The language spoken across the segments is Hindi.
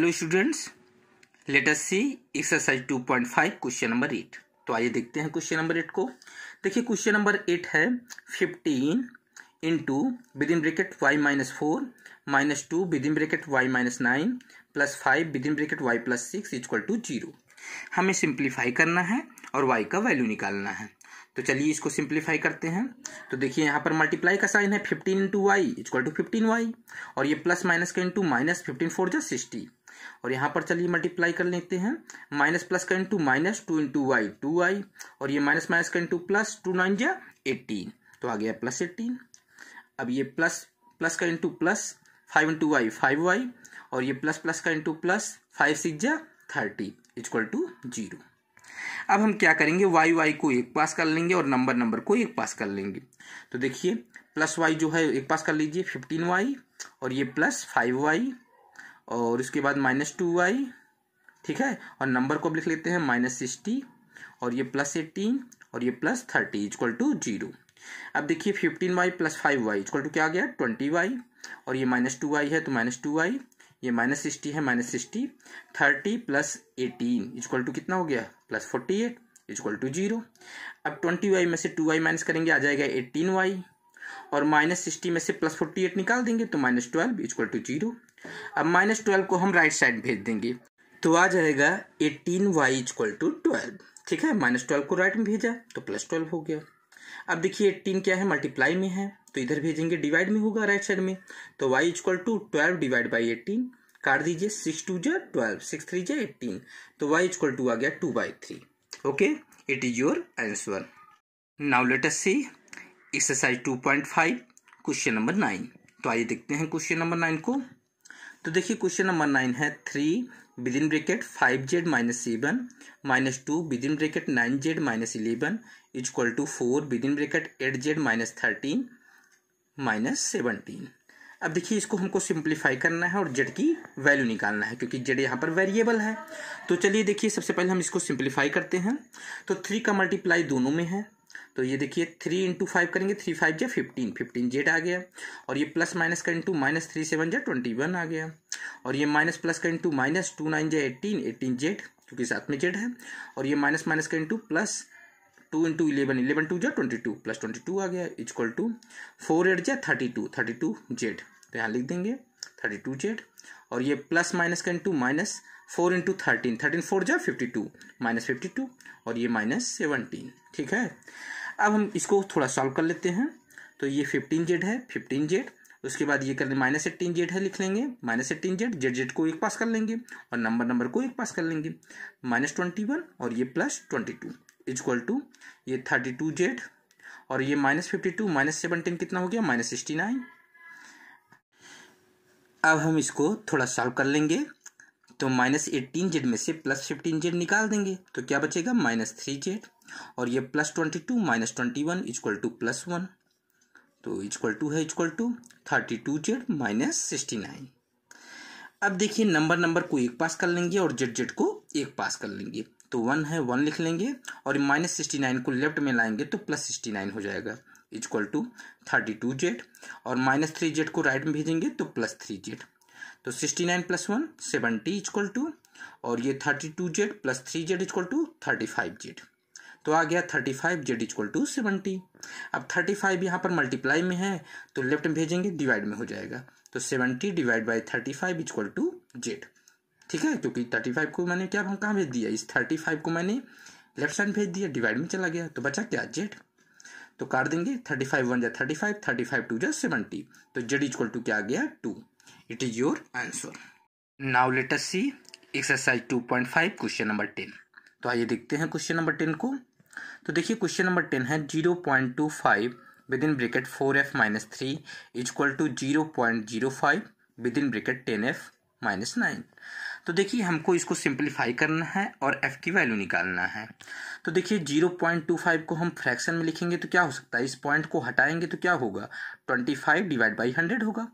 hello students let us see exercise 2.5 question number eight तो आइए देखते हैं क्वेश्चन नंबर एट को देखिए क्वेश्चन नंबर एट है 15 into within bracket y minus four minus two within bracket y minus nine plus five within bracket y plus six equal to zero हमें सिंप्लीफाई करना है और वाई का वैल्यू निकालना है तो चलिए इसको सिंप्लीफाई करते हैं तो देखिए यहाँ पर मल्टीप्लाई का साइन है fifteen into y equal to fifteen y और ये प्लस माइनस का इंटू माइनस फिफ्टीन फोर जो सिक्सटी और यहाँ पर चलिए मल्टीप्लाई कर लेते हैं माइनस प्लस का into minus two into y two y और ये माइनस माइनस का इंटू प्लस टू नाइन जो एटीन तो आ गया प्लस एटीन अब ये प्लस प्लस का into plus five into y five y और ये प्लस प्लस का इंटू प्लस फाइव सिक्स जा थर्टी इजक्वल टू जीरो अब हम क्या करेंगे वाई वाई को एक पास कर लेंगे और नंबर नंबर को एक पास कर लेंगे तो देखिए प्लस वाई जो है एक पास कर लीजिए फिफ्टीन वाई और ये प्लस फाइव वाई और इसके बाद माइनस टू वाई ठीक है और नंबर को लिख लेते हैं माइनस सिक्सटी और ये प्लस एटीन और ये plus thirty equal to zero अब देखिए fifteen y plus five y equal to क्या आ गया ट्वेंटी वाई और ये माइनस टू वाई है तो माइनस टू वाई ये माइनस सिक्सटी है minus sixty thirty plus eighteen equal to कितना हो गया plus forty eight equal to zero अब ट्वेंटी वाई में से टू वाई माइनस करेंगे आ जाएगा एट्टीन वाई और माइनस सिक्सटी में से प्लस फोर्टी एट निकाल देंगे तो minus twelve equal to zero अब माइनस ट्वेल्व को हम राइट साइड भेज देंगे तो आ जाएगा eighteen Y equal to twelve ठीक है माइनस ट्वेल्व को राइट में भेजा तो प्लस ट्वेल्व हो गया अब देखिए एट्टीन क्या है मल्टीप्लाई में है तो इधर भेजेंगे डिवाइड में होगा राइट साइड में तो y equal to twelve divide by eighteen काट दीजिए सिक्स टू जो ट्वेल्व सिक्स थ्री जो एट्टीन तो वाई इजक्वल टू आ गया two by three okay it is your answer now let us see exercise two point five question number nine तो आइए देखते हैं क्वेश्चन नंबर नाइन को तो देखिए क्वेश्चन नंबर नाइन है three within bracket five z minus seven minus two within bracket nine z minus eleven is equal to four within bracket eight z minus thirteen minus seventeen अब देखिए इसको हमको सिंप्लीफाई करना है और जेड की वैल्यू निकालना है क्योंकि जेड यहाँ पर वेरिएबल है तो चलिए देखिए सबसे पहले हम इसको सिंप्लीफाई करते हैं तो थ्री का मल्टीप्लाई दोनों में है तो ये देखिए थ्री इंटू फाइव करेंगे थ्री फाइव जे फिफ्टीन फिफ्टीन जेड आ गया और ये प्लस माइनस का इंटू माइनस थ्री सेवन जे ट्वेंटी वन आ गया और ये माइनस प्लस का इंटू माइनस टू नाइन जे एटीन एटीन जेड क्योंकि साथ में जेड है और ये माइनस माइनस का into plus two into eleven eleven two जे twenty two plus twenty two आ गया इजक्वल टू फोर एट जे thirty two thirty two z तो यहाँ लिख देंगे थर्टी टू जेड और ये प्लस माइनस का into minus four into thirteen thirteen four जो fifty two minus fifty two और ये माइनस सेवनटीन ठीक है अब हम इसको थोड़ा सॉल्व कर लेते हैं तो ये फिफ्टीन जेड है फिफ्टीन जेड उसके बाद ये करने माइनस एट्टीन जेड है लिख लेंगे minus eighteen z z z को एक पास कर लेंगे और नंबर नंबर को एक पास कर लेंगे माइनस ट्वेंटी वन और ये plus twenty two equal to ये थर्टी टू जेड और ये minus fifty two minus seventeen कितना हो गया माइनस सिक्सटी नाइन अब हम इसको थोड़ा सॉल्व कर लेंगे तो माइनस एट्टीन जेड में से प्लस फिफ्टीन जेड निकाल देंगे तो क्या बचेगा माइनस थ्री जेड और ये plus twenty two minus twenty one equal to plus one तो इजक्वल टू है equal to thirty two z minus sixty nine अब देखिए नंबर नंबर को एक पास कर लेंगे और जेड जेड को एक पास कर लेंगे तो वन है वन लिख लेंगे और माइनस सिक्सटी नाइन को लेफ्ट में लाएंगे तो प्लस सिक्सटी नाइन हो जाएगा equal to thirty two z और माइनस थ्री जेड को राइट में भेजेंगे तो प्लस थ्री जेड तो sixty nine plus one seventy equal to और ये thirty two z plus three z equal to thirty five z तो आ गया thirty five z equal to seventy अब थर्टी फाइव यहाँ पर मल्टीप्लाई में है तो लेफ्ट में भेजेंगे डिवाइड में हो जाएगा तो seventy divide by thirty five equal to z ठीक है क्योंकि थर्टी फाइव को मैंने क्या कहाँ भेज दिया इस थर्टी फाइव को मैंने लेफ्ट साइड भेज दिया डिवाइड में चला गया तो बचा क्या जेड तो काट देंगे थर्टी फाइव वन जा thirty five thirty five two जा सेवेंटी तो जेड इजक्ल टू क्या आ गया two it is your answer now let us see exercise two point five question number ten तो आइए देखते हैं क्वेश्चन नंबर टेन को तो देखिए क्वेश्चन नंबर टेन है zero point two five within bracket four f minus three equal to zero point zero five within bracket ten f minus nine तो देखिए हमको इसको सिंप्लीफाई करना है और एफ की वैल्यू निकालना है तो देखिए जीरो पॉइंट टू फाइव को हम फ्रैक्शन में लिखेंगे तो क्या हो सकता है इस पॉइंट को हटाएंगे तो क्या होगा twenty five divide by hundred होगा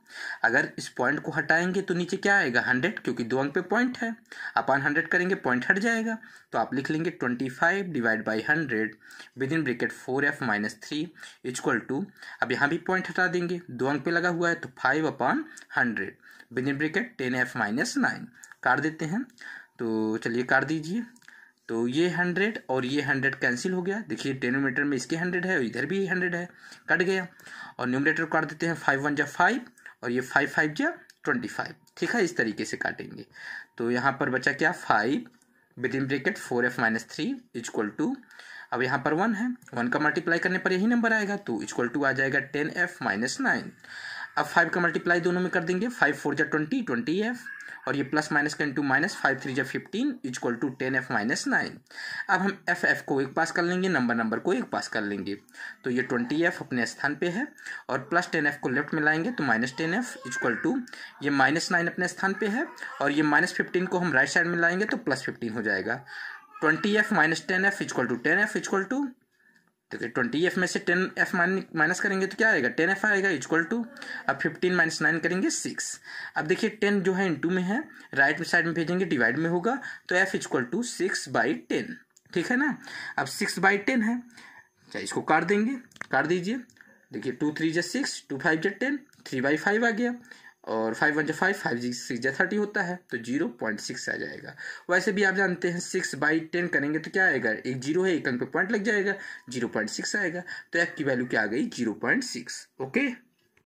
अगर इस पॉइंट को हटाएंगे तो नीचे क्या आएगा हंड्रेड क्योंकि दो अंक पे पॉइंट है अपन हंड्रेड करेंगे पॉइंट हट जाएगा तो आप लिख लेंगे twenty five divide by hundred within bracket four f minus three equal to अब यहाँ भी पॉइंट हटा देंगे दो अंक पे लगा हुआ है तो five upon hundred in bracket ten f minus nine काट देते हैं तो चलिए काट दीजिए तो ये हंड्रेड और ये हंड्रेड कैंसिल हो गया देखिए डिनोमीटर में इसके हंड्रेड है और इधर भी हंड्रेड है कट गया और न्यूमिनेटर काट देते हैं फाइव वन जा फाइव और ये फाइव फाइव जा ट्वेंटी फाइव ठीक है इस तरीके से काटेंगे तो यहाँ पर बचा क्या five within bracket four f minus three equal to अब यहाँ पर वन है वन का मल्टीप्लाई करने पर यही नंबर आएगा तो इजक्वल टू आ जाएगा टेन एफ माइनस नाइन अब फाइव का मल्टीप्लाई दोनों में कर देंगे फाइव फोर जै ट्वेंटी ट्वेंटी एफ और ये प्लस माइनस का इंटू माइनस फाइव थ्री जै fifteen equal to ten f minus nine अब हम एफ एफ को एक पास कर लेंगे नंबर नंबर को एक पास कर लेंगे तो ये ट्वेंटी एफ अपने स्थान पे है और प्लस टेन एफ को लेफ्ट में लाएंगे तो minus ten f equal to ये माइनस नाइन अपने स्थान पे है और ये माइनस फिफ्टीन को हम राइट साइड में लाएंगे तो प्लस फिफ्टीन हो जाएगा twenty f minus ten f equal to ten f equal to twenty f में से टेन एफ माइनस करेंगे तो क्या आएगा टेन एफ आएगा इक्वल टू अब फिफ्टीन माइनस नाइन करेंगे सिक्स अब देखिए टेन जो है इंटू में है राइट साइड में भेजेंगे डिवाइड में होगा तो f equal to six by ten ठीक है ना अब सिक्स बाई टेन है चाहे इसको काट देंगे काट दीजिए देखिए टू थ्री जै सिक्स टू फाइव जै टेन थ्री बाई फाइव आ गया और फाइव वन जै फाइव फाइव जी सिक्स जै थर्टी होता है तो जीरो पॉइंट सिक्स आ जाएगा वैसे भी आप जानते हैं सिक्स बाई टेन करेंगे तो क्या आएगा एक जीरो है एक अंक पे पॉइंट लग जाएगा जीरो पॉइंट सिक्स आएगा तो एफ की वैल्यू क्या आ गई जीरो पॉइंट सिक्स ओके